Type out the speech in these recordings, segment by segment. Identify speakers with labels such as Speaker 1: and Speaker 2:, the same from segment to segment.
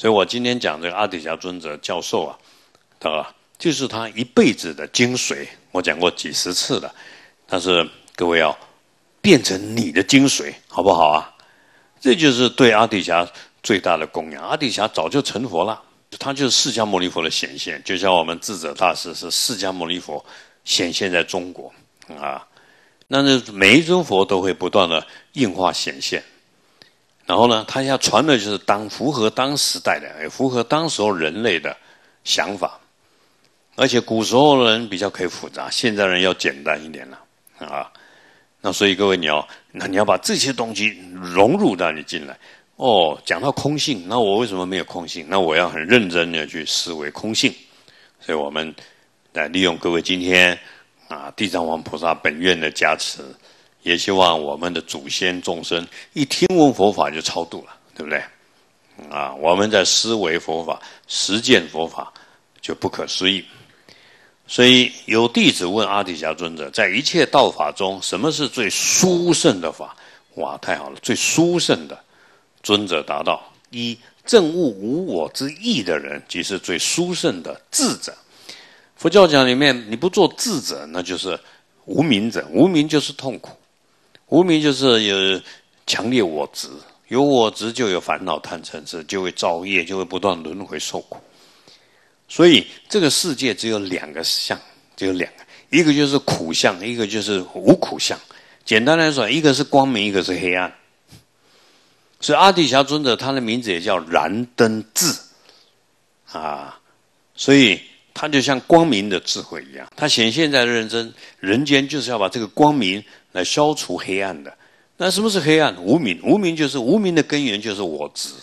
Speaker 1: 所以，我今天讲这个阿底峡尊者教授啊，对吧？就是他一辈子的精髓，我讲过几十次了。但是各位要变成你的精髓，好不好啊？这就是对阿底峡最大的供养。阿底峡早就成佛了，他就是释迦牟尼佛的显现，就像我们智者大师是释迦牟尼佛显现在中国啊。那这每一尊佛都会不断的应化显现。然后呢，他要传的就是当符合当时代的，也符合当时候人类的想法，而且古时候人比较可以复杂，现在人要简单一点了啊。那所以各位你要，那你要把这些东西融入到你进来。哦，讲到空性，那我为什么没有空性？那我要很认真的去思维空性。所以我们来利用各位今天啊，地藏王菩萨本愿的加持。也希望我们的祖先众生一听闻佛法就超度了，对不对？啊，我们在思维佛法、实践佛法就不可思议。所以有弟子问阿底峡尊者，在一切道法中，什么是最殊胜的法？哇，太好了！最殊胜的，尊者答道：一正悟无我之意的人，即是最殊胜的智者。佛教讲里面，你不做智者，那就是无名者，无名就是痛苦。无名就是有强烈我执，有我执就有烦恼、贪嗔痴，就会造业，就会不断轮回受苦。所以这个世界只有两个相，只有两个，一个就是苦相，一个就是无苦相。简单来说，一个是光明，一个是黑暗。所以阿底峡尊者他的名字也叫燃灯智啊，所以。它就像光明的智慧一样，它显现在人间。人间就是要把这个光明来消除黑暗的。那什么是黑暗？无明。无明就是无明的根源就是我执。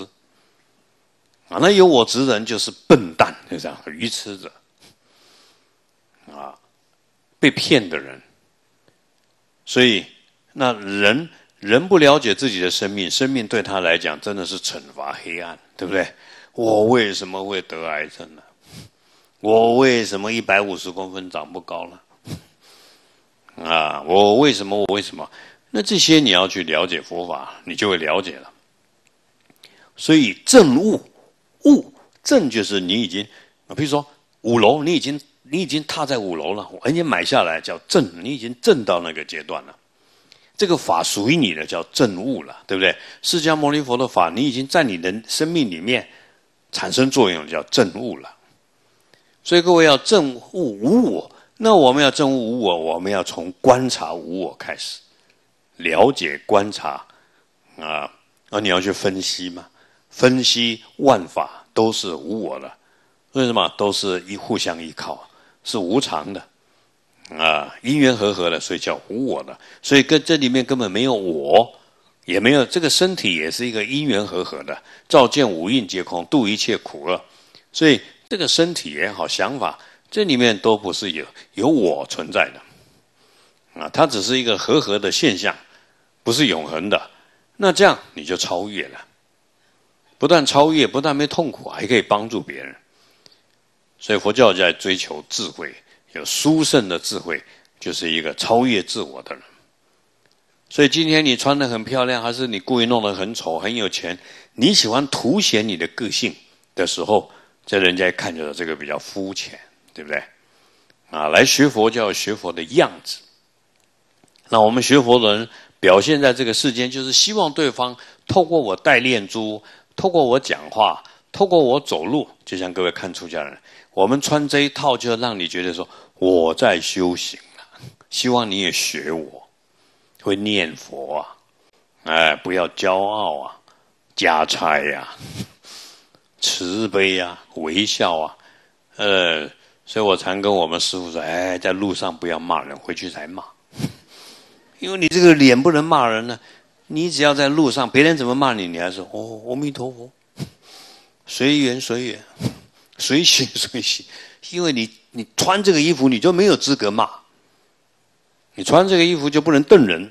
Speaker 1: 啊，那有我执人就是笨蛋，就这样愚痴者，啊，被骗的人。所以，那人人不了解自己的生命，生命对他来讲真的是惩罚黑暗，对不对？我为什么会得癌症呢？我为什么一百五十公分长不高了？啊，我为什么我为什么？那这些你要去了解佛法，你就会了解了。所以正悟悟正就是你已经，比如说五楼，你已经你已经踏在五楼了，而且买下来叫正，你已经正到那个阶段了。这个法属于你的叫正悟了，对不对？释迦牟尼佛的法，你已经在你的生命里面产生作用，叫正悟了。所以各位要证悟无我，那我们要证悟无我，我们要从观察无我开始，了解观察，啊，那你要去分析嘛？分析万法都是无我的，为什么？都是一互相依靠，是无常的，啊，因缘和合的，所以叫无我的，所以跟这里面根本没有我，也没有这个身体，也是一个因缘和合的，照见五蕴皆空，度一切苦厄，所以。这个身体也好，想法这里面都不是有有我存在的，啊，它只是一个和合的现象，不是永恒的。那这样你就超越了，不但超越，不但没痛苦，还可以帮助别人。所以佛教在追求智慧，有殊胜的智慧，就是一个超越自我的人。所以今天你穿得很漂亮，还是你故意弄得很丑，很有钱，你喜欢凸显你的个性的时候。在人家一看就知这个比较肤浅，对不对？啊，来学佛就要学佛的样子。那我们学佛的人表现在这个世间，就是希望对方透过我带念珠，透过我讲话，透过我走路，就像各位看出家人，我们穿这一套，就让你觉得说我在修行希望你也学我，会念佛啊，哎，不要骄傲啊，家差呀。慈悲呀，微笑啊，呃，所以我常跟我们师傅说：“哎，在路上不要骂人，回去才骂，因为你这个脸不能骂人呢。你只要在路上，别人怎么骂你，你还说哦，阿弥陀佛，随缘随缘，随喜随喜，因为你你穿这个衣服，你就没有资格骂，你穿这个衣服就不能瞪人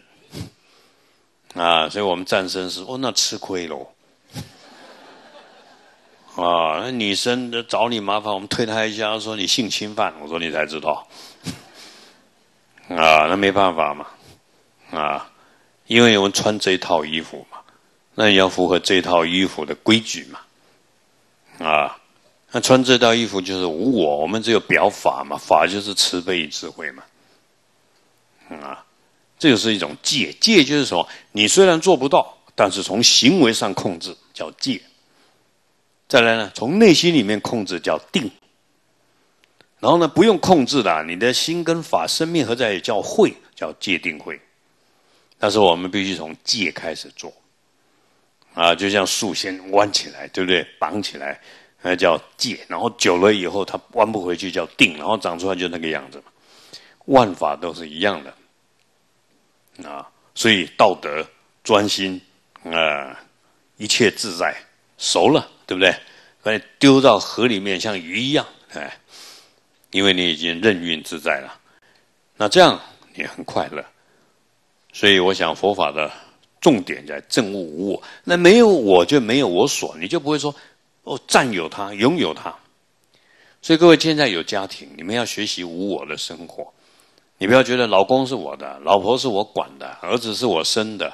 Speaker 1: 啊。所以，我们战胜是哦，那吃亏喽。”啊，那女生找你麻烦，我们推她一下，说你性侵犯，我说你才知道，啊，那没办法嘛，啊，因为我们穿这套衣服嘛，那要符合这套衣服的规矩嘛，啊，那穿这套衣服就是无我，我们只有表法嘛，法就是慈悲与智慧嘛，啊，这就是一种戒，戒就是什么？你虽然做不到，但是从行为上控制叫戒。再来呢，从内心里面控制叫定。然后呢，不用控制的，你的心跟法生命合在叫慧，叫戒定慧。但是我们必须从戒开始做，啊，就像树先弯起来，对不对？绑起来，那叫戒。然后久了以后，它弯不回去叫定。然后长出来就那个样子嘛。万法都是一样的，啊，所以道德、专心啊，一切自在，熟了。对不对？把你丢到河里面像鱼一样，哎，因为你已经任运自在了。那这样你很快乐。所以我想佛法的重点在证悟无我。那没有我就没有我所，你就不会说哦，占有它，拥有它。所以各位现在有家庭，你们要学习无我的生活。你不要觉得老公是我的，老婆是我管的，儿子是我生的。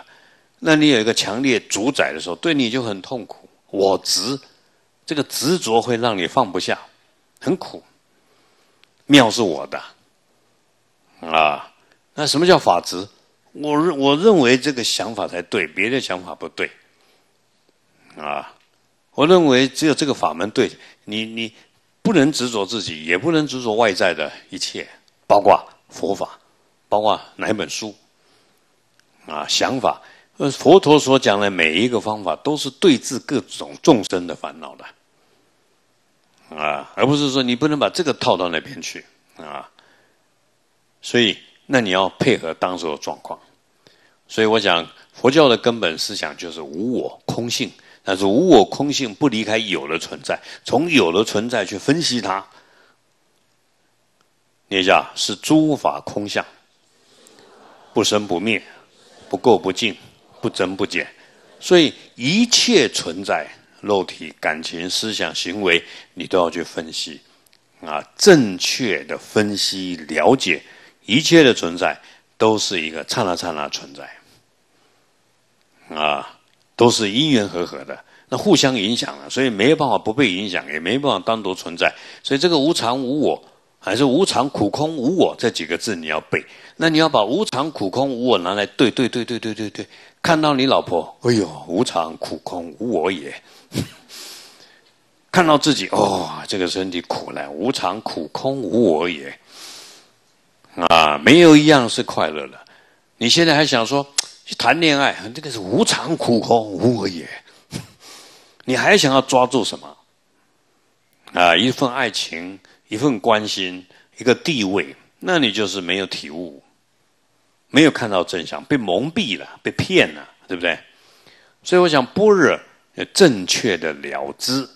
Speaker 1: 那你有一个强烈主宰的时候，对你就很痛苦。我执，这个执着会让你放不下，很苦。妙是我的，啊，那什么叫法执？我认我认为这个想法才对，别的想法不对。啊，我认为只有这个法门对你，你不能执着自己，也不能执着外在的一切，包括佛法，包括哪一本书，啊，想法。呃，佛陀所讲的每一个方法，都是对治各种众生的烦恼的，啊，而不是说你不能把这个套到那边去，啊，所以那你要配合当时的状况。所以，我讲佛教的根本思想就是无我空性，但是无我空性不离开有的存在，从有的存在去分析它。念下，是诸法空相，不生不灭，不垢不净。不增不减，所以一切存在，肉体、感情、思想、行为，你都要去分析，啊，正确的分析了解一切的存在，都是一个刹那刹那存在，啊，都是因缘合合的，那互相影响了，所以没有办法不被影响，也没办法单独存在，所以这个无常无我，还是无常苦空无我这几个字你要背，那你要把无常苦空无我拿来对对对对对对对。看到你老婆，哎呦，无常苦空无我也；看到自己，哦，这个身体苦了，无常苦空无我也。啊，没有一样是快乐的。你现在还想说去谈恋爱，这个是无常苦空无我也。你还想要抓住什么？啊，一份爱情，一份关心，一个地位，那你就是没有体悟。没有看到真相，被蒙蔽了，被骗了，对不对？所以，我想，般若正确的了知，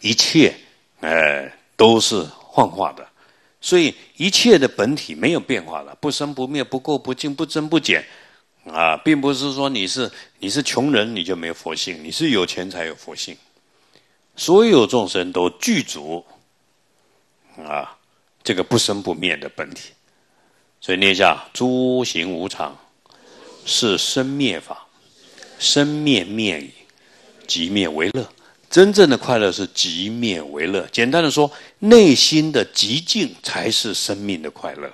Speaker 1: 一切，呃，都是幻化的。所以，一切的本体没有变化了，不生不灭，不垢不净，不增不减。啊，并不是说你是你是穷人你就没有佛性，你是有钱才有佛性。所有众生都具足，啊，这个不生不灭的本体。所以，念一下诸行无常，是生灭法，生灭灭已，即灭为乐。真正的快乐是即灭为乐。简单的说，内心的极静才是生命的快乐。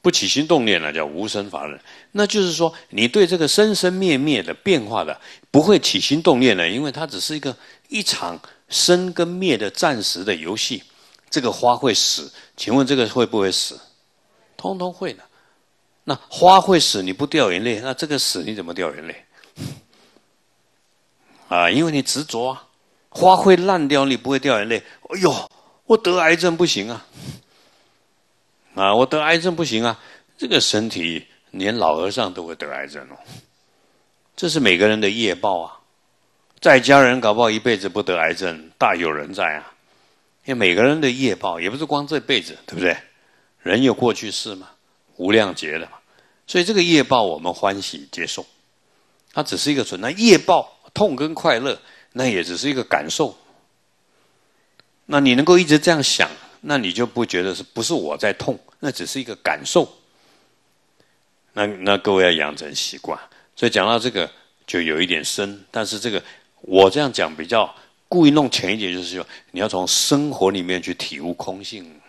Speaker 1: 不起心动念了，叫无生法忍。那就是说，你对这个生生灭灭的变化的，不会起心动念了，因为它只是一个一场生跟灭的暂时的游戏。这个花会死，请问这个会不会死？通通会呢，那花会死，你不掉眼泪；那这个死你怎么掉眼泪？啊，因为你执着啊。花会烂掉，你不会掉眼泪。哎呦，我得癌症不行啊！啊，我得癌症不行啊！这个身体连老和尚都会得癌症哦，这是每个人的业报啊。在家人搞不好一辈子不得癌症，大有人在啊。因为每个人的业报也不是光这辈子，对不对？人有过去式嘛，无量劫的嘛，所以这个业报我们欢喜接受，它只是一个存在。业报痛跟快乐，那也只是一个感受。那你能够一直这样想，那你就不觉得是不是我在痛？那只是一个感受。那那各位要养成习惯。所以讲到这个就有一点深，但是这个我这样讲比较故意弄浅一点，就是说你要从生活里面去体悟空性。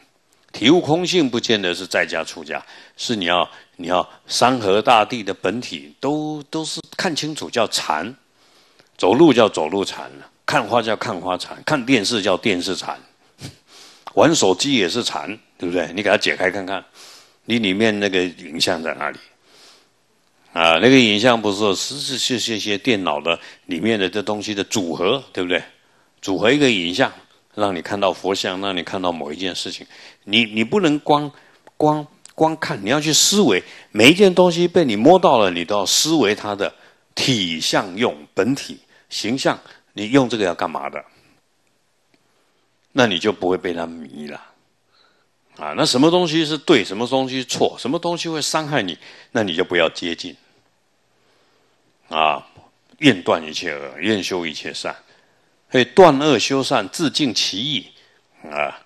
Speaker 1: 体悟空性，不见得是在家出家，是你要你要山河大地的本体都都是看清楚叫禅，走路叫走路禅看花叫看花禅，看电视叫电视禅，玩手机也是禅，对不对？你给它解开看看，你里面那个影像在哪里？啊，那个影像不是说，是是些些电脑的里面的这东西的组合，对不对？组合一个影像。让你看到佛像，让你看到某一件事情，你你不能光光光看，你要去思维。每一件东西被你摸到了，你都要思维它的体相用本体形象，你用这个要干嘛的？那你就不会被他迷了。啊，那什么东西是对，什么东西错，什么东西会伤害你，那你就不要接近。啊，愿断一切恶，愿修一切善。所以断恶修善，自尽其意，啊，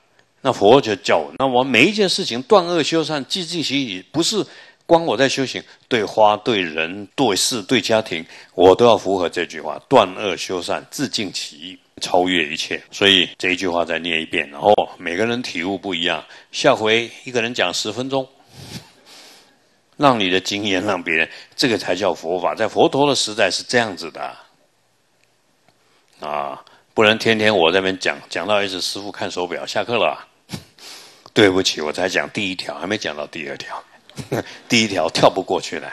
Speaker 1: 那佛就教我。那我每一件事情断恶修善，自尽其意，不是光我在修行，对花、对人、对事、对家庭，我都要符合这句话：断恶修善，自尽其意，超越一切。所以这一句话再念一遍，然后每个人体悟不一样。下回一个人讲十分钟，让你的经验让别人，这个才叫佛法。在佛陀的时代是这样子的，啊。不然天天我那边讲讲到一次，师傅看手表，下课了。对不起，我才讲第一条，还没讲到第二条。第一条跳不过去了，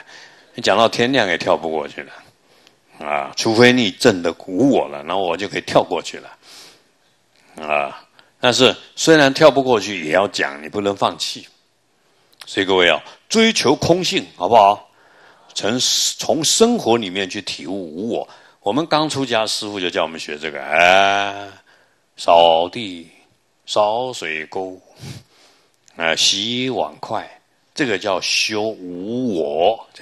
Speaker 1: 你讲到天亮也跳不过去了，啊，除非你真得无我了，那我就可以跳过去了，啊。但是虽然跳不过去也要讲，你不能放弃。所以各位啊，追求空性好不好？从从生活里面去体悟无我。我们刚出家，师傅就叫我们学这个啊，扫地、扫水沟，啊，洗碗筷，这个叫修无我，这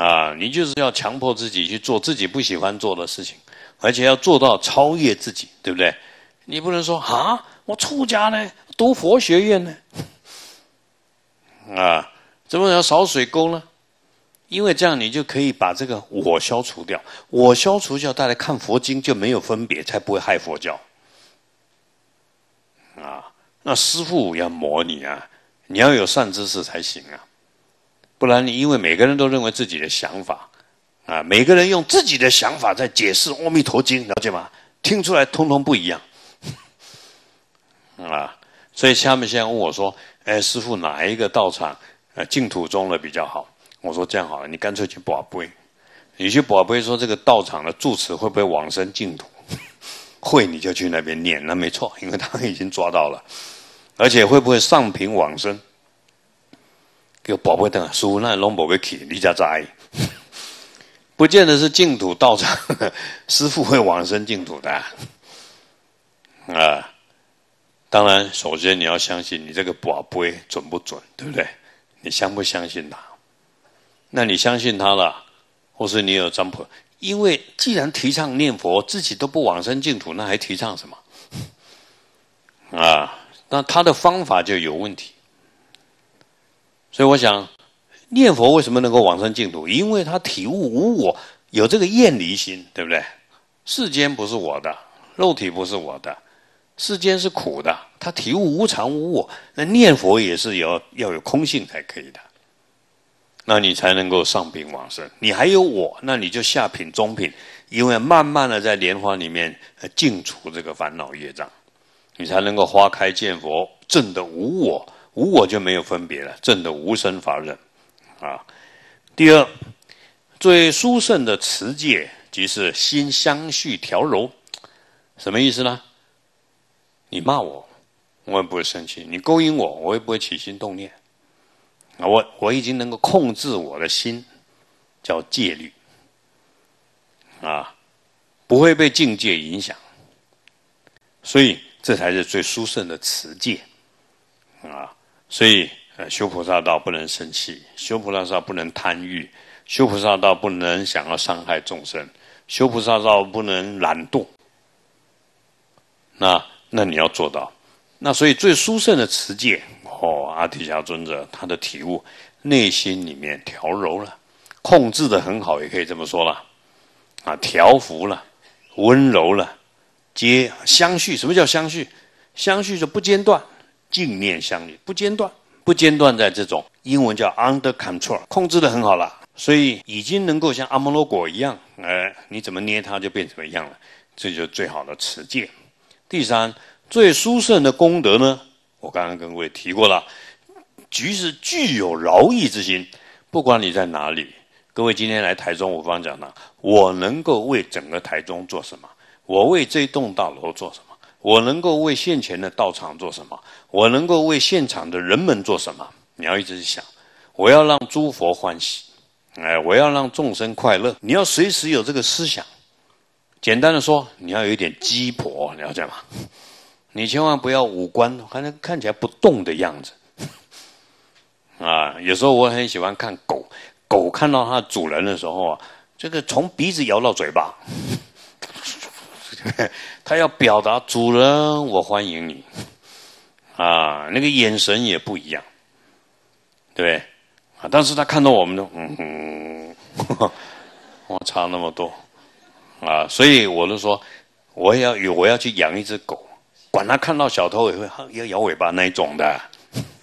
Speaker 1: 样，啊，你就是要强迫自己去做自己不喜欢做的事情，而且要做到超越自己，对不对？你不能说啊，我出家呢，读佛学院呢，啊，怎么要扫水沟呢？因为这样，你就可以把这个“我”消除掉，“我”消除掉，大家看佛经就没有分别，才不会害佛教。啊，那师父要磨你啊，你要有善知识才行啊，不然你因为每个人都认为自己的想法，啊，每个人用自己的想法在解释《阿弥陀经》，了解吗？听出来通通不一样。啊，所以他们现在问我说：“哎，师父，哪一个道场，呃，净土宗的比较好？”我说这样好了，你干脆去保碑。你去保碑说这个道场的住持会不会往生净土？会你就去那边念，那没错，因为他已经抓到了。而且会不会上品往生？有保碑师傅，那龙宝贝起，你家在，不见得是净土道场，师傅会往生净土的啊。当然，首先你要相信你这个保贝准不准，对不对？你相不相信他？那你相信他了，或是你有占卜？因为既然提倡念佛，自己都不往生净土，那还提倡什么？啊，那他的方法就有问题。所以我想，念佛为什么能够往生净土？因为他体悟无我，有这个厌离心，对不对？世间不是我的，肉体不是我的，世间是苦的。他体悟无常无我，那念佛也是有要有空性才可以的。那你才能够上品往生，你还有我，那你就下品中品，因为慢慢的在莲花里面净除这个烦恼业障，你才能够花开见佛，证得无我，无我就没有分别了，证得无生法忍，啊！第二，最殊胜的持戒，即是心相续调柔，什么意思呢？你骂我，我也不会生气；你勾引我，我也不会起心动念。啊，我我已经能够控制我的心，叫戒律，啊，不会被境界影响，所以这才是最殊胜的持戒，啊，所以修菩萨道不能生气，修菩萨道不能贪欲，修菩萨道不能想要伤害众生，修菩萨道不能懒惰，那那你要做到，那所以最殊胜的持戒。哦，阿底峡尊者他的体悟，内心里面调柔了，控制的很好，也可以这么说了，啊，调服了，温柔了，接相续。什么叫相续？相续就不间断，静念相续，不间断，不间断在这种英文叫 under control，控制的很好了，所以已经能够像阿摩罗果一样，哎，你怎么捏它就变怎么样了，这就是最好的持戒。第三，最殊胜的功德呢？我刚刚跟各位提过了，即使具有劳逸之心，不管你在哪里，各位今天来台中，我刚讲了，我能够为整个台中做什么？我为这栋大楼做什么？我能够为现前的道场做什么？我能够为现场的人们做什么？你要一直想，我要让诸佛欢喜，哎，我要让众生快乐。你要随时有这个思想。简单的说，你要有一点鸡婆，你要这样你千万不要五官看像看起来不动的样子，啊！有时候我很喜欢看狗狗看到它主人的时候啊，这个从鼻子摇到嘴巴，它要表达主人我欢迎你，啊，那个眼神也不一样，对对？啊，但是它看到我们的，嗯，我 差那么多，啊，所以我就说我要有我要去养一只狗。管他看到小偷也会哈，也摇尾巴那一种的。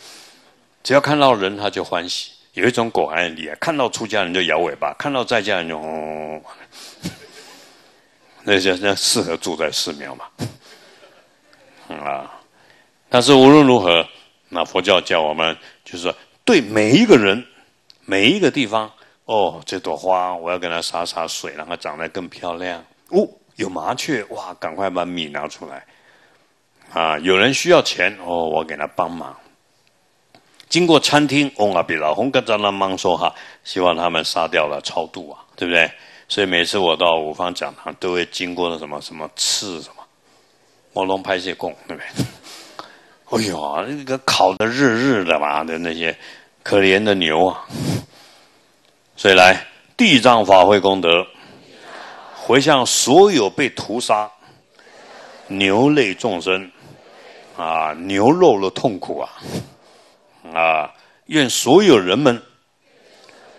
Speaker 1: 只要看到人，他就欢喜。有一种狗还厉害，看到出家人就摇尾巴，看到在家人就…… 那叫那适合住在寺庙嘛？啊！但是无论如何，那佛教教我们就是对每一个人、每一个地方，哦，这朵花我要给它洒洒水，让它长得更漂亮。哦，有麻雀哇，赶快把米拿出来。啊，有人需要钱哦，我给他帮忙。经过餐厅，哦啊，比老洪跟张三忙说哈，希望他们杀掉了超度啊，对不对？所以每次我到五方讲堂，都会经过那什么什么刺什么，魔龙排泄供，对不对？哎呦那个烤的日日的嘛的那些可怜的牛啊，所以来地藏法会功德，回向所有被屠杀牛类众生。啊，牛肉的痛苦啊！啊，愿所有人们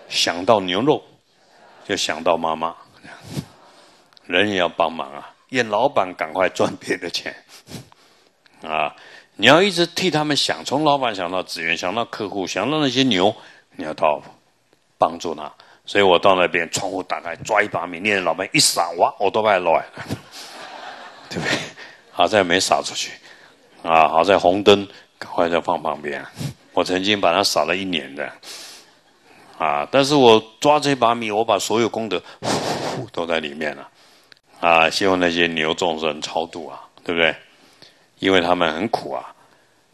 Speaker 1: 想到牛肉，就想到妈妈。人也要帮忙啊！愿老板赶快赚别的钱。啊，你要一直替他们想，从老板想到职员，想到客户，想到那些牛，你要到帮助他。所以我到那边窗户打开，抓一把米念着老板一撒，哇，我都快落来了，对不对？好在没撒出去。啊，好在红灯，赶快再放旁边。我曾经把它扫了一年的，啊！但是我抓这把米，我把所有功德，都在里面了。啊，希望那些牛众生超度啊，对不对？因为他们很苦啊。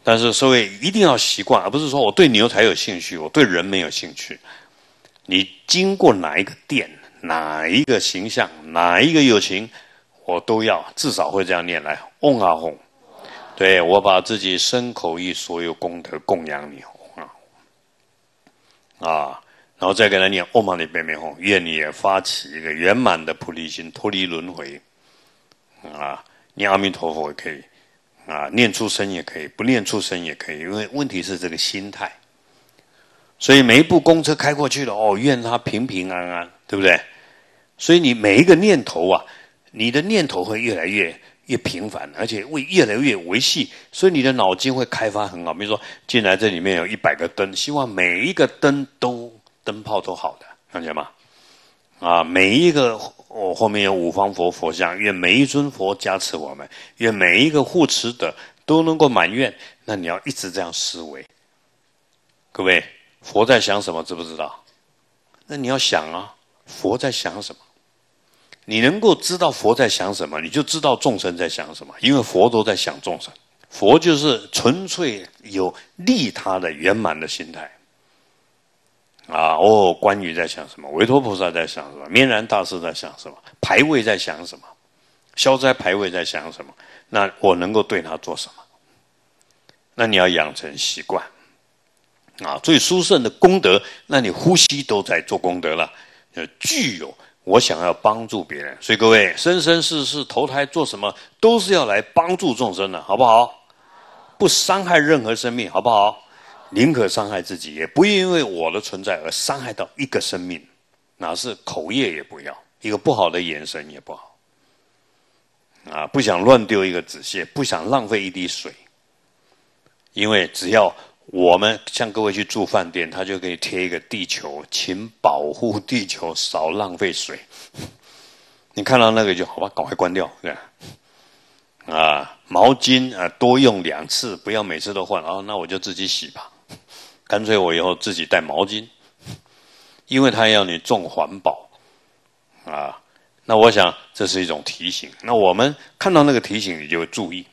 Speaker 1: 但是所以一定要习惯，而不是说我对牛才有兴趣，我对人没有兴趣。你经过哪一个店，哪一个形象，哪一个友情，我都要至少会这样念来嗡啊哄。对，我把自己身口意所有功德供养你，啊，啊，然后再给他念欧玛尼贝一遍愿你也发起一个圆满的菩提心，脱离轮回，啊，念阿弥陀佛也可以，啊，念畜生也可以，不念畜生也可以，因为问题是这个心态，所以每一部公车开过去了，哦，愿他平平安安，对不对？所以你每一个念头啊，你的念头会越来越。越频繁，而且会越来越维系，所以你的脑筋会开发很好。比如说，进来这里面有一百个灯，希望每一个灯都灯泡都好的，看见吗？啊，每一个我后面有五方佛佛像，愿每一尊佛加持我们，愿每一个护持的都能够满愿。那你要一直这样思维。各位，佛在想什么？知不知道？那你要想啊，佛在想什么？你能够知道佛在想什么，你就知道众生在想什么，因为佛都在想众生。佛就是纯粹有利他的圆满的心态。啊，哦，关羽在想什么？维陀菩萨在想什么？明然大师在想什么？排位在想什么？消灾排位在想什么？那我能够对他做什么？那你要养成习惯。啊，最殊胜的功德，那你呼吸都在做功德了，具有。我想要帮助别人，所以各位生生世世投胎做什么，都是要来帮助众生的，好不好？不伤害任何生命，好不好？宁可伤害自己，也不因为我的存在而伤害到一个生命，哪是口业也不要，一个不好的眼神也不好。啊，不想乱丢一个纸屑，不想浪费一滴水，因为只要。我们向各位去住饭店，他就给你贴一个地球，请保护地球，少浪费水。你看到那个就好吧，赶快关掉对啊，毛巾啊，多用两次，不要每次都换啊。那我就自己洗吧，干脆我以后自己带毛巾，因为他要你重环保啊。那我想这是一种提醒，那我们看到那个提醒，你就注意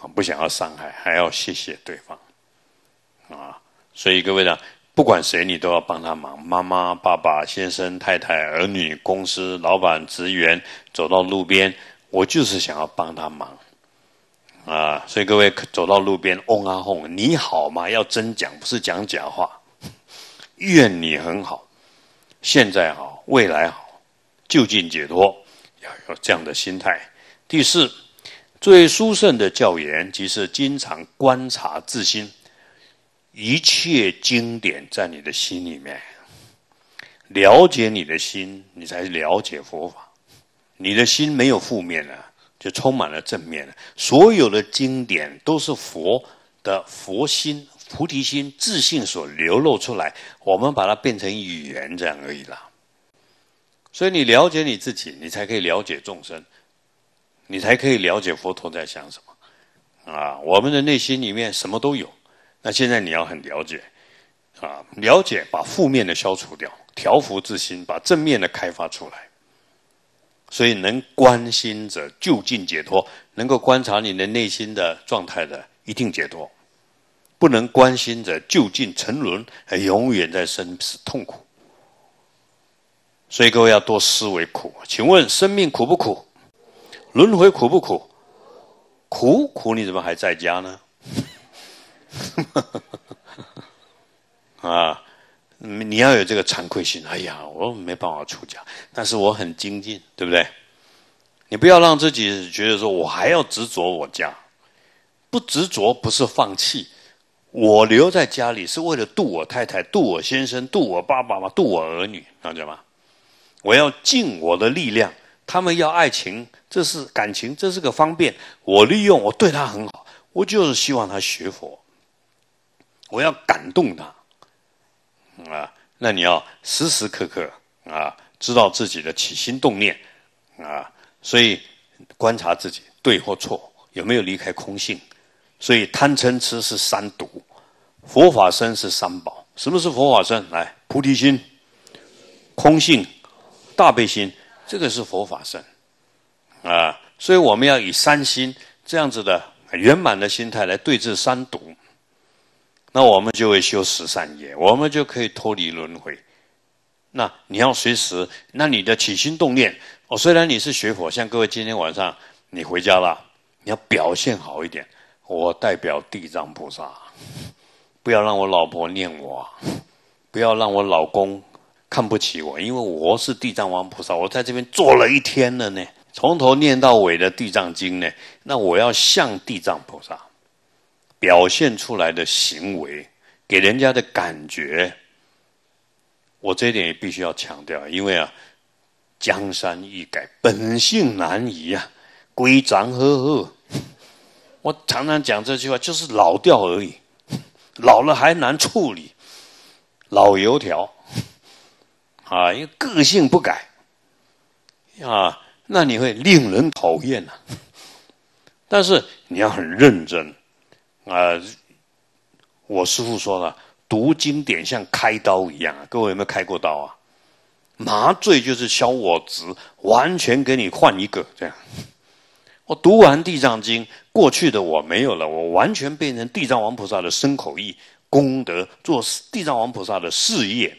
Speaker 1: 啊，不想要伤害，还要谢谢对方。所以各位呢，不管谁，你都要帮他忙。妈妈、爸爸、先生、太太、儿女、公司、老板、职员，走到路边，我就是想要帮他忙，啊！所以各位走到路边，嗡啊哄，你好吗？要真讲，不是讲假话。愿你很好，现在好，未来好，就近解脱，要有这样的心态。第四，最殊胜的教研，即是经常观察自心。一切经典在你的心里面，了解你的心，你才了解佛法。你的心没有负面的，就充满了正面的。所有的经典都是佛的佛心、菩提心、自信所流露出来，我们把它变成语言，这样而已啦。所以，你了解你自己，你才可以了解众生，你才可以了解佛陀在想什么。啊，我们的内心里面什么都有。那现在你要很了解，啊，了解把负面的消除掉，调伏自心，把正面的开发出来。所以能关心者就近解脱，能够观察你的内心的状态的一定解脱。不能关心者就近沉沦，永远在生死痛苦。所以各位要多思维苦，请问生命苦不苦？轮回苦不苦？苦苦你怎么还在家呢？哈哈哈哈哈！啊，你要有这个惭愧心。哎呀，我没办法出家，但是我很精进，对不对？你不要让自己觉得说我还要执着我家，不执着不是放弃。我留在家里是为了度我太太、度我先生、度我爸爸妈妈、度我儿女，了解吗？我要尽我的力量，他们要爱情，这是感情，这是个方便，我利用，我对他很好，我就是希望他学佛。我要感动他，啊，那你要时时刻刻啊，知道自己的起心动念，啊，所以观察自己对或错，有没有离开空性？所以贪嗔痴是三毒，佛法身是三宝。什么是佛法身？来，菩提心、空性、大悲心，这个是佛法身，啊，所以我们要以三心这样子的圆满的心态来对治三毒。那我们就会修十善业，我们就可以脱离轮回。那你要随时，那你的起心动念，哦，虽然你是学佛，像各位今天晚上你回家了，你要表现好一点。我代表地藏菩萨，不要让我老婆念我，不要让我老公看不起我，因为我是地藏王菩萨，我在这边坐了一天了呢，从头念到尾的《地藏经》呢，那我要向地藏菩萨。表现出来的行为，给人家的感觉，我这一点也必须要强调，因为啊，江山易改，本性难移啊，规长呵呵。我常常讲这句话，就是老调而已，老了还难处理，老油条啊，因为个性不改啊，那你会令人讨厌呐。但是你要很认真。啊！我师傅说了，读经典像开刀一样。各位有没有开过刀啊？麻醉就是消我执，完全给你换一个这样。我读完《地藏经》，过去的我没有了，我完全变成地藏王菩萨的身口意功德，做地藏王菩萨的事业。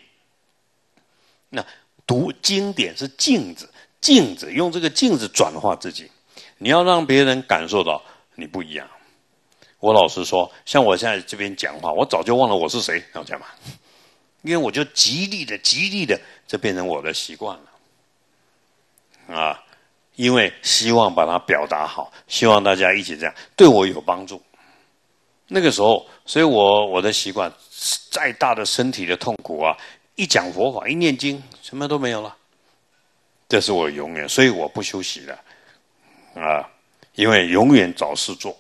Speaker 1: 那读经典是镜子，镜子用这个镜子转化自己。你要让别人感受到你不一样。我老实说，像我现在这边讲话，我早就忘了我是谁，这讲嘛，因为我就极力的、极力的，这变成我的习惯了，啊，因为希望把它表达好，希望大家一起这样，对我有帮助。那个时候，所以我我的习惯，再大的身体的痛苦啊，一讲佛法，一念经，什么都没有了。这是我永远，所以我不休息了，啊，因为永远找事做。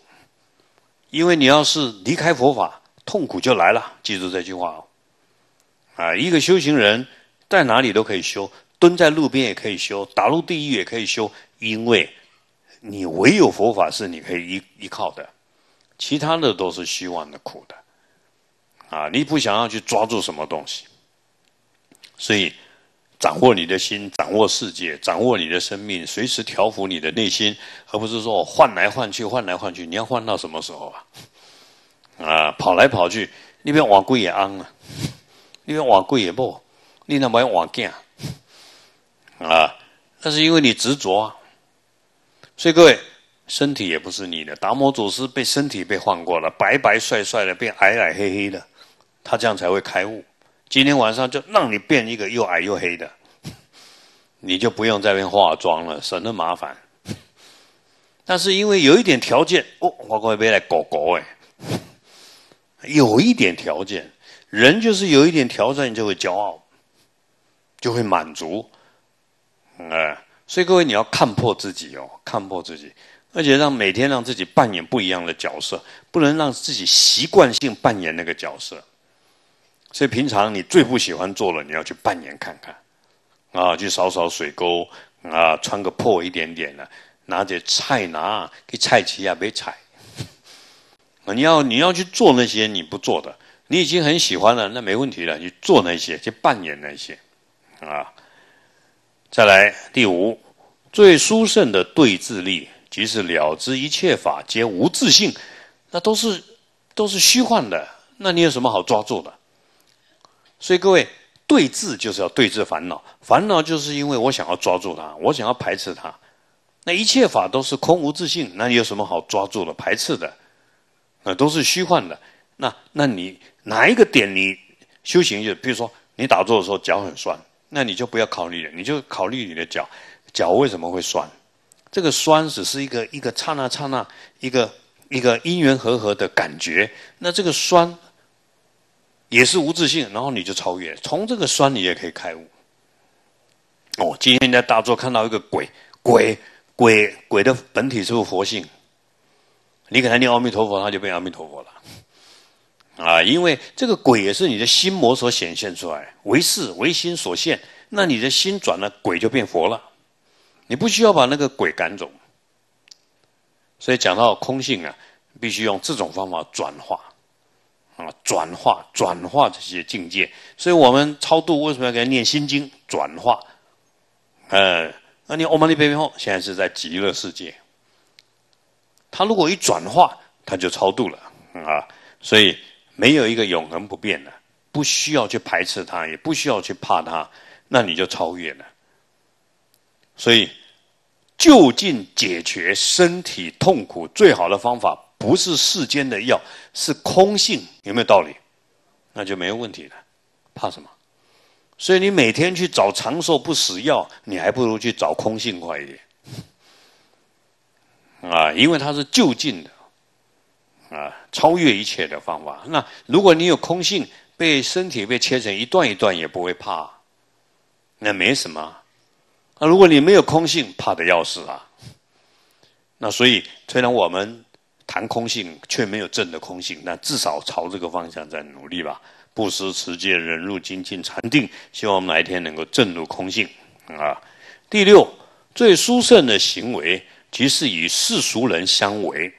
Speaker 1: 因为你要是离开佛法，痛苦就来了。记住这句话哦。啊，一个修行人在哪里都可以修，蹲在路边也可以修，打入地狱也可以修。因为，你唯有佛法是你可以依依靠的，其他的都是希望的苦的。啊，你不想要去抓住什么东西，所以。掌握你的心，掌握世界，掌握你的生命，随时调伏你的内心，而不是说我换来换去，换来换去，你要换到什么时候啊？啊，跑来跑去，那边碗柜也安了，那边碗柜也不，你那么碗建啊？那是因为你执着啊。所以各位，身体也不是你的，达摩祖师被身体被换过了，白白帅帅的变矮矮黑黑的，他这样才会开悟。今天晚上就让你变一个又矮又黑的，你就不用在边化妆了，省得麻烦。但是因为有一点条件，哦，我哥，要不来狗狗哎？有一点条件，人就是有一点条件就会骄傲，就会满足，哎。所以各位，你要看破自己哦，看破自己，而且让每天让自己扮演不一样的角色，不能让自己习惯性扮演那个角色。所以平常你最不喜欢做了，你要去扮演看看，啊，去扫扫水沟，啊，穿个破一点点的，拿着菜拿给菜齐啊，别踩。你要你要去做那些你不做的，你已经很喜欢了，那没问题了，你做那些去扮演那些，啊。再来第五，最殊胜的对治力，即是了知一切法皆无自性，那都是都是虚幻的，那你有什么好抓住的？所以各位，对峙就是要对峙烦恼。烦恼就是因为我想要抓住它，我想要排斥它。那一切法都是空无自性，那你有什么好抓住的、排斥的？那都是虚幻的。那那你哪一个点你修行？就比如说你打坐的时候脚很酸，那你就不要考虑，了，你就考虑你的脚，脚为什么会酸？这个酸只是一个一个刹那刹那，一个一个因缘合合的感觉。那这个酸。也是无自信，然后你就超越。从这个酸，你也可以开悟。哦，今天在大座看到一个鬼鬼鬼鬼的本体是不是佛性？你给他念阿弥陀佛，他就变阿弥陀佛了。啊，因为这个鬼也是你的心魔所显现出来，为事为心所现。那你的心转了，鬼就变佛了。你不需要把那个鬼赶走。所以讲到空性啊，必须用这种方法转化。啊，转化转化这些境界，所以我们超度为什么要给他念心经转化？呃，那你我们那贝哦，现在是在极乐世界，他如果一转化，他就超度了啊。所以没有一个永恒不变的，不需要去排斥他，也不需要去怕他，那你就超越了。所以，就近解决身体痛苦最好的方法。不是世间的药，是空性，有没有道理？那就没有问题了，怕什么？所以你每天去找长寿不死药，你还不如去找空性快一点 啊！因为它是就近的啊，超越一切的方法。那如果你有空性，被身体被切成一段一段也不会怕，那没什么。那如果你没有空性，怕的要死啊！那所以，虽然我们。谈空性却没有正的空性，那至少朝这个方向在努力吧。不失持戒、忍辱、精进、禅定，希望每哪一天能够正入空性啊。第六，最殊胜的行为，即是与世俗人相违。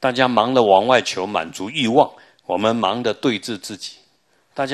Speaker 1: 大家忙的往外求，满足欲望；我们忙的对峙自己。大家。